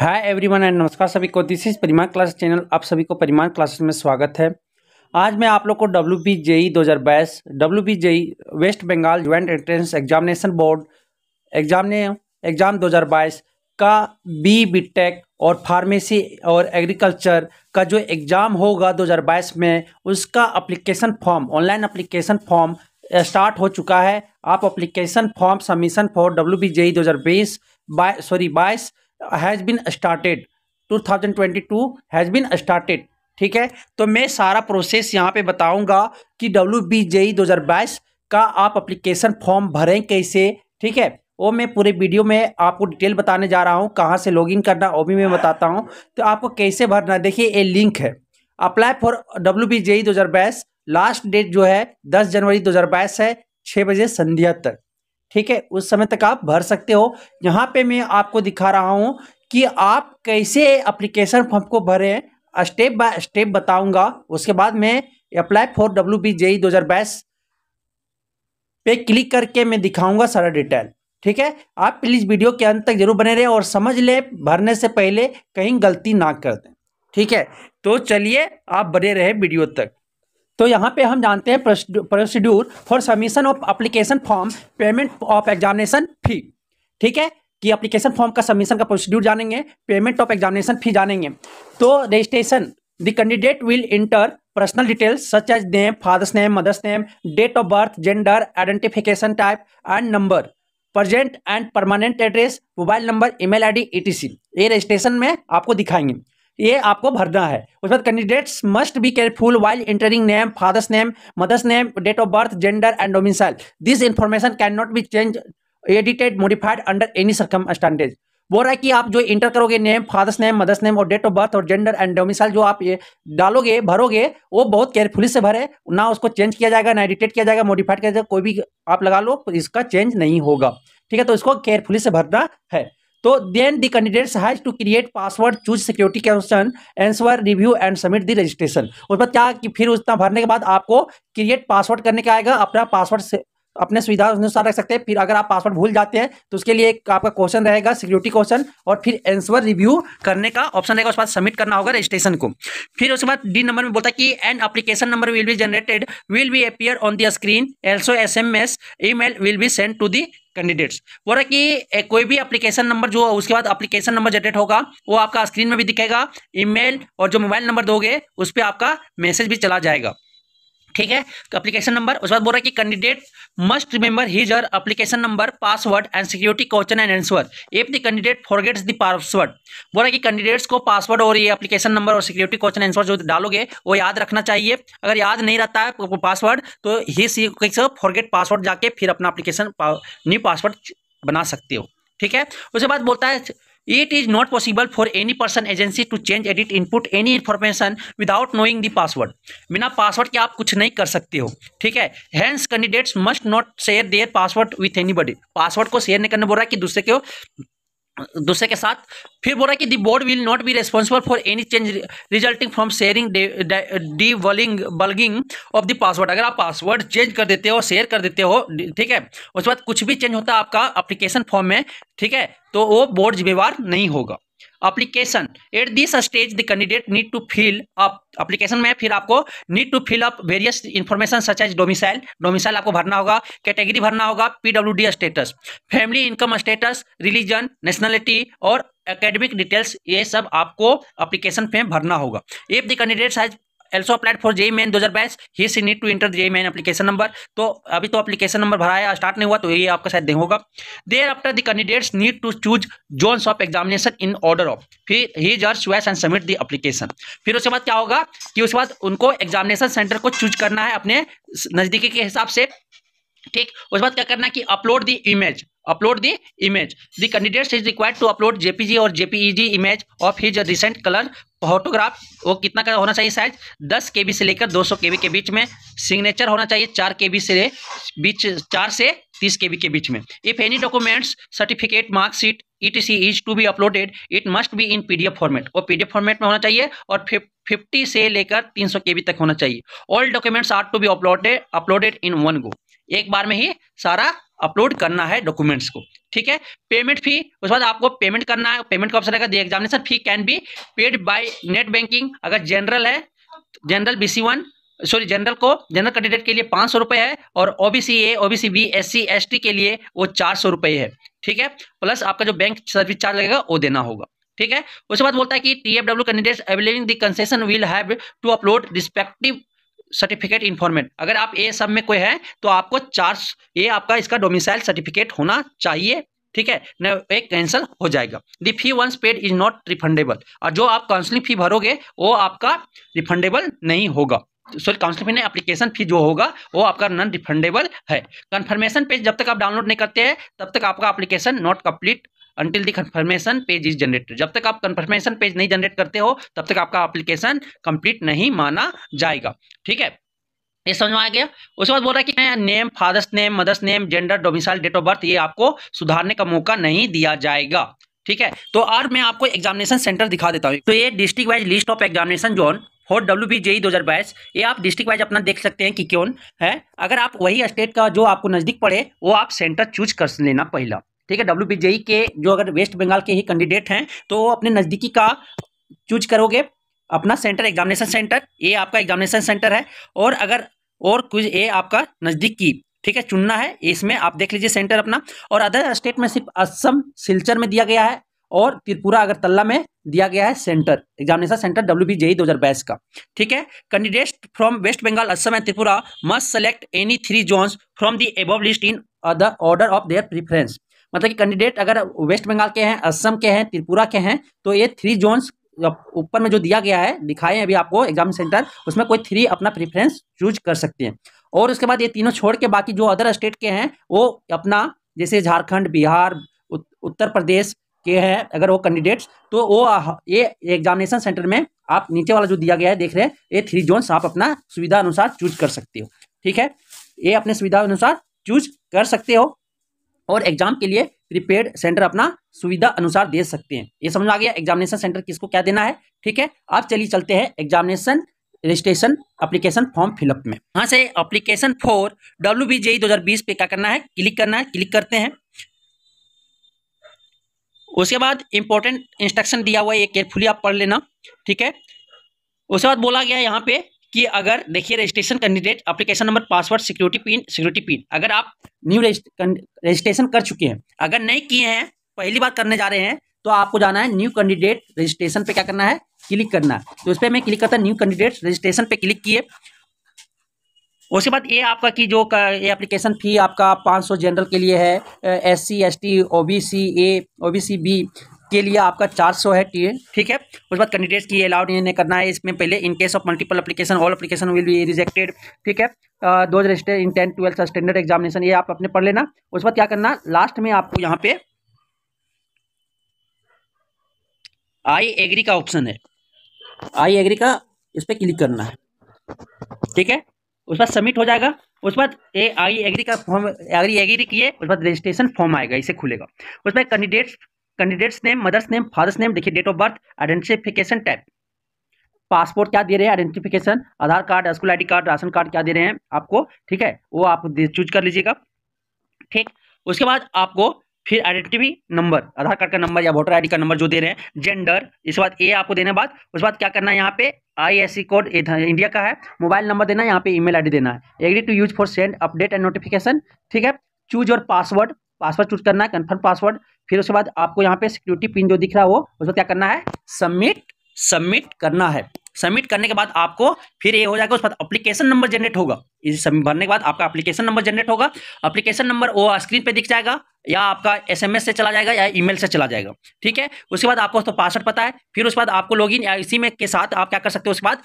hi everyone and नमस्कार सभी को दिस इज परिमान क्लास चैनल आप सभी को परिमान क्लासेस में स्वागत है आज मैं आप लोग को डब्ल्यू बी जेई दो हज़ार बाईस W B JEE West Bengal joint entrance examination board exam ने एग्जाम दो हज़ार बाईस का बी बी टेक और फार्मेसी और एग्रीकल्चर का जो एग्ज़ाम होगा दो हज़ार बाईस में उसका application form online application form start हो चुका है आप application form submission for W B JEE दो हज़ार बीस बाई सॉरी बाईस has been started 2022 has been started ठीक है तो मैं सारा प्रोसेस यहाँ पे बताऊंगा कि डब्ल्यू बी जेई दो का आप अप्लीकेशन फॉर्म भरें कैसे ठीक है वो मैं पूरे वीडियो में आपको डिटेल बताने जा रहा हूँ कहाँ से लॉगिन करना वो भी मैं बताता हूँ तो आपको कैसे भरना देखिए ये लिंक है apply for W B JEE दो लास्ट डेट जो है दस जनवरी दो है छः बजे संध्या तक ठीक है उस समय तक आप भर सकते हो यहाँ पे मैं आपको दिखा रहा हूँ कि आप कैसे अप्लीकेशन फॉर्म को भरें स्टेप बाय स्टेप बताऊंगा उसके बाद मैं apply for W B JEE दो पे क्लिक करके मैं दिखाऊंगा सारा डिटेल ठीक है आप प्लीज़ वीडियो के अंत तक जरूर बने रहे और समझ ले भरने से पहले कहीं गलती ना कर दें ठीक है तो चलिए आप बने रहे वीडियो तक तो यहाँ पे हम जानते हैं procedure for submission of application form payment of examination fee ठीक है कि अप्लीकेशन फॉर्म का सबमिशन का प्रोसीड्यूर जानेंगे पेमेंट ऑफ एग्जामिनेशन फी जानेंगे तो registration the candidate will enter personal details such as name father's name mother's name date of birth gender identification type and number present and permanent address mobile number email T C ये registration में आपको दिखाएंगे ये आपको भरना है उसके बाद candidates must be careful while entering name father's name mother's name date of birth gender and domicile this information can not be change edited modified under any circumstances वो रहा है कि आप जो इंटर करोगे name father's name mother's name और date of birth और gender and domicile जो आप ये डालोगे भरोगे वो बहुत केयरफुली से भरे ना उसको चेंज किया जाएगा ना एडिटेट किया जाएगा मॉडिफाइड किया जाएगा कोई भी आप लगा लो इसका चेंज नहीं होगा ठीक है तो इसको केयरफुली से भरना है तो then the candidate has to create password choose security question answer review and submit the registration उस पर क्या कि फिर उतना भरने के बाद आपको क्रिएट पासवर्ड करने का आएगा अपना पासवर्ड अपने सुविधा अनुसार रख सकते हैं फिर अगर आप पासवर्ड भूल जाते हैं तो उसके लिए एक आपका क्वेश्चन रहेगा सिक्योरिटी क्वेश्चन और फिर आंसर रिव्यू करने का ऑप्शन रहेगा उसके बाद सबमिट करना होगा रजिस्ट्रेशन को फिर उसके बाद डी नंबर में बोलता है कि an application number will be generated will be appear on the screen also S M S email will be send to the candidates वो कि कोई भी एप्लीकेशन नंबर जो उसके बाद एप्लीकेशन नंबर जनरेट होगा वो आपका स्क्रीन में भी दिखेगा ईमेल और जो मोबाइल नंबर दोगे उस पर आपका मैसेज भी चला जाएगा ठीक है तो एप्लीकेशन नंबर उसके बाद बोल रहा है कि कैंडिडेट मस्ट रिमेंबर हिज और application number password and security question and answer if the candidate forgets the password बोल रहा है कि कैंडिडेट्स को पासवर्ड और ये एप्लीकेशन नंबर और सिक्योरिटी क्वेश्चन आंसर जो डालोगे वो याद रखना चाहिए अगर याद नहीं रहता है पासवर्ड तो ही सी फॉरगेट पासवर्ड जाके फिर अपना एप्लीकेशन न्यू पासवर्ड बना सकते हो ठीक है उसके बाद बोलता है it is not possible for any person agency to change edit input any information without knowing the password बिना पासवर्ड के आप कुछ नहीं कर सकते हो ठीक है hence candidates must not share their password with anybody password को शेयर नहीं करने बोल रहा है कि दूसरे के दूसरे के साथ फिर बोला कि the board will not be responsible for any change resulting from sharing डी वलिंग बल्गिंग ऑफ द पासवर्ड अगर आप पासवर्ड चेंज कर देते हो शेयर कर देते हो ठीक है उसके बाद कुछ भी चेंज होता है आपका अप्लीकेशन फॉर्म में ठीक है तो वो बोर्ड जिम्मेवार नहीं होगा application at this stage the candidate need to fill up application में फिर आपको need to fill up various information such as domicile domicile आपको भरना होगा कैटेगरी भरना होगा P W D status family income status religion nationality और academic details ये सब आपको अप्लीकेशन पे भरना होगा if the candidate has also applied for JEE main दो हजार बाईस he she need to inter JEE main application number तो अभी तो एप्लीकेशन नंबर भराया स्टार्ट नहीं हुआ तो ये आपका शायद होगा thereafter the candidates need to choose zone of examination in order of फिर ही जर्स वेस एंड सबमिट दी एप्लीकेशन फिर उसके बाद क्या होगा कि उसके बाद उनको एग्जामिनेशन सेंटर को चूज करना है अपने नजदीकी के हिसाब से ठीक उसके बाद क्या करना है कि upload the image upload the image the candidates is required to upload JPG और JPEG image of his recent colour photograph वो कितना का होना चाहिए साइज दस के से लेकर दो सौ के के बीच में सिग्नेचर होना चाहिए चार के से बीच चार से तीस के के बीच में if any documents certificate marksheet etc is to be uploaded it must be in PDF format वो पीडीएफ फॉर्मेट में होना चाहिए और फिफ्टी से लेकर तीन सौ तक होना चाहिए all documents are to be uploaded uploaded in one go एक बार में ही सारा अपलोड करना है डॉक्यूमेंट्स को ठीक है पेमेंट फी उसके बाद आपको पेमेंट करना है पेमेंट का ऑप्शन रहेगा the examination fee can be paid by net banking अगर जनरल है general B C one sorry general को जनरल कैंडिडेट के लिए पाँच सौ रुपये है और O B C A O B C B S C S T के लिए वो चार सौ रुपये है ठीक है प्लस आपका जो बैंक सर्विस चार्ज लगेगा वो देना होगा ठीक है उसके बाद बोलता है कि T F W candidate availing the concession will have to upload respective certificate in format अगर आप ए सब में कोई है तो आपको चार ये आपका इसका डोमिसाइल सर्टिफिकेट होना चाहिए ठीक है न एक कैंसिल हो जाएगा the fee once paid is not refundable और जो आप काउंसलिंग फी भरोगे वो आपका रिफंडेबल नहीं होगा सॉरी काउंसलिंग फी नहीं एप्लीकेशन फी जो होगा वो आपका नॉन रिफंडेबल है कंफर्मेशन पेज जब तक आप डाउनलोड नहीं करते हैं तब तक आपका application not complete until the confirmation page is generated जब तक आप कन्फर्मेशन पेज नहीं जनरेट करते हो तब तक आपका अप्लीकेशन कंप्लीट नहीं माना जाएगा ठीक है ये समझ में आ गया उसके बाद बोल रहा है कि name father's name mother's name gender domicile date of birth ये आपको सुधारने का मौका नहीं दिया जाएगा ठीक है तो और मैं आपको एग्जामिनेशन सेंटर दिखा देता हूँ तो ये district wise list of examination zone for W B JEE दो हज़ार बाईस ये आप डिस्ट्रिक्ट वाइज अपना देख सकते हैं कि क्यों है अगर आप वही स्टेट का जो आपको नज़दीक पड़े वो आप सेंटर चूज कर लेना पहला ठीक है डब्ल्यू e के जो अगर वेस्ट बंगाल के ही कैंडिडेट हैं तो वो अपने नज़दीकी का चूज करोगे अपना सेंटर एग्जामिनेशन सेंटर ये आपका एग्जामिनेशन सेंटर है और अगर और कुछ ये आपका नज़दीकी ठीक है चुनना है इसमें आप देख लीजिए सेंटर अपना और अदर स्टेट में सिर्फ असम सिलचर में दिया गया है और त्रिपुरा अगर तल्ला में दिया गया है centre examination centre W B JEE दो का ठीक है candidate from West Bengal Assam and Tripura must select any three zones from the above list in the order of their preference मतलब कि कैंडिडेट अगर वेस्ट बंगाल के हैं असम के हैं त्रिपुरा के हैं तो ये थ्री जोन्स ऊपर में जो दिया गया है दिखाए अभी आपको एग्जाम सेंटर उसमें कोई थ्री अपना प्रेफरेंस चूज कर सकते हैं और उसके बाद ये तीनों छोड़ के बाकी जो अदर स्टेट के हैं वो अपना जैसे झारखंड बिहार उत्तर प्रदेश के हैं अगर वो कैंडिडेट्स तो वो ये एग्जामिनेशन सेंटर में आप नीचे वाला जो दिया गया है देख रहे हैं ये थ्री जोन्स आप अपना सुविधा अनुसार चूज कर सकते हो ठीक है ये अपने सुविधा अनुसार चूज कर सकते हो और एग्जाम के लिए प्रीपेड सेंटर अपना सुविधा अनुसार दे सकते हैं ये समझ में आ गया एग्जामिनेशन सेंटर किसको क्या देना है ठीक है आप चलिए चलते हैं examination registration application form fill up में यहाँ से application for W B JEE दो पे क्या करना है क्लिक करना है क्लिक करते हैं उसके बाद इंपॉर्टेंट इंस्ट्रक्शन दिया हुआ है ये केयरफुली आप पढ़ लेना ठीक है उसके बाद बोला गया यहाँ पे कि अगर देखिए registration candidate application number password security pin security pin अगर आप न्यू रजिस्ट्रेशन कर चुके हैं अगर नहीं किए हैं पहली बार करने जा रहे हैं तो आपको जाना है न्यू कैंडिडेट रजिस्ट्रेशन पे क्या करना है क्लिक करना है तो उस पर मैं क्लिक करता न्यू कैंडिडेट रजिस्ट्रेशन पे क्लिक किए उसके बाद ये आपका कि जो ये एप्लीकेशन फ़ी आपका 500 जनरल के लिए है S C S T O B C A O B C B के लिए आपका चार सौ है टी ठीक है उसके बाद कैंडिडेट्स की अलाउड नहीं करना है इसमें पहले in case of multiple application all application will be rejected ठीक है do register in ten twelfth standard examination ये आप अपने पढ़ लेना उसके बाद क्या करना लास्ट में आपको यहाँ पे आई एग्री का ऑप्शन है आई एग्री का इस पर क्लिक करना है ठीक है उस बाद सबमिट हो जाएगा उस बाद ए आई एग्री का फॉर्म एग्री एग्री किए उस बाद रजिस्ट्रेशन फॉर्म आएगा इसे खुलेगा उसमें candidates candidates name mother's name father's name देखिए date of birth identification type passport क्या दे रहे हैं identification Aadhaar card school ID card ration card क्या दे रहे हैं आपको ठीक है वो आप चूज कर लीजिएगा ठीक उसके बाद आपको फिर आइडेंटिटी नंबर आधार कार्ड का नंबर या वोटर आईडी का नंबर जो दे रहे हैं जेंडर इसके बाद ए आपको देने बाद उसके बाद क्या करना है यहाँ पे आईएससी कोड इंडिया का है मोबाइल नंबर देना है यहाँ पे ईमेल आईडी देना है agree to use for send update and notification ठीक है choose your password password choose करना है कन्फर्म पासवर्ड फिर उसके बाद आपको यहाँ पे सिक्योरिटी पिन जो दिख रहा हो उसको क्या करना है सबमिट सबमिट करना है सबमिट करने के बाद आपको फिर ये हो जाएगा उसके बाद अप्लीकेशन नंबर जनरेट होगा इस भरने के बाद आपका अप्लीकेशन नंबर जनरेट होगा अप्लीकेशन नंबर वो स्क्रीन पे दिख जाएगा या आपका एसएमएस से चला जाएगा या ईमेल से चला जाएगा ठीक है उसके बाद आपको तो पासवर्ड पता है फिर उसके बाद आपको लॉगिन या इसी में के साथ आप क्या कर सकते हो उसके बाद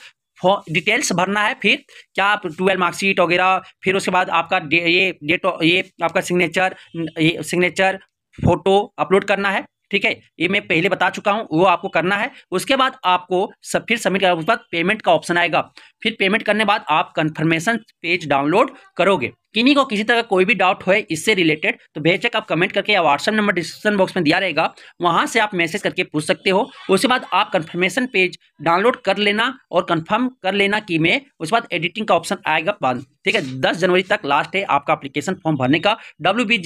डिटेल्स भरना है फिर क्या आप ट्वेल्व मार्कशीट वगैरह फिर उसके बाद आपका डे ये डेट ये आपका सिग्नेचर ये सिग्नेचर फोटो अपलोड करना है ठीक है ये मैं पहले बता चुका हूँ वो आपको करना है उसके बाद आपको सब फिर सबमिट कर उसके बाद पेमेंट का ऑप्शन आएगा फिर पेमेंट करने बाद आप कन्फर्मेशन पेज डाउनलोड करोगे किन्हीं को किसी तरह का कोई भी डाउट हो इससे रिलेटेड तो बेचक आप कमेंट करके या व्हाट्सअप नंबर डिस्क्रिप्शन बॉक्स में दिया रहेगा वहाँ से आप मैसेज करके पूछ सकते हो उसके बाद आप कन्फर्मेशन पेज डाउनलोड कर लेना और कन्फर्म कर लेना कि मैं उसके बाद एडिटिंग का ऑप्शन आएगा बाद ठीक है दस जनवरी तक लास्ट है आपका अप्लीकेशन फॉर्म भरने का डब्ल्यू बी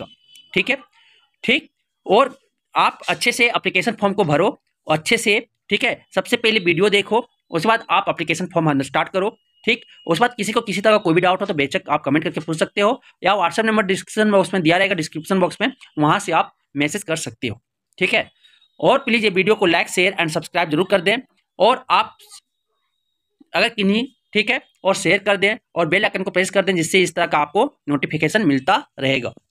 का ठीक है ठीक और आप अच्छे से अप्लीकेशन फॉर्म को भरो अच्छे से ठीक है सबसे पहले वीडियो देखो उसके बाद आप अप्लीकेशन फॉर्म भरना स्टार्ट करो ठीक उसके बाद किसी को किसी तरह का कोई भी डाउट हो तो बेचक आप कमेंट करके पूछ सकते हो या व्हाट्सएप नंबर डिस्क्रिप्शन बॉक्स में दिया रहेगा डिस्क्रिप्शन बॉक्स में वहाँ से आप मैसेज कर सकते हो ठीक है और प्लीज़ ये वीडियो को लाइक शेयर एंड सब्सक्राइब जरूर कर दें और आप अगर किन्हीं ठीक है और शेयर कर दें और बेल आइकन को प्रेस कर दें जिससे इस तरह का आपको नोटिफिकेशन मिलता रहेगा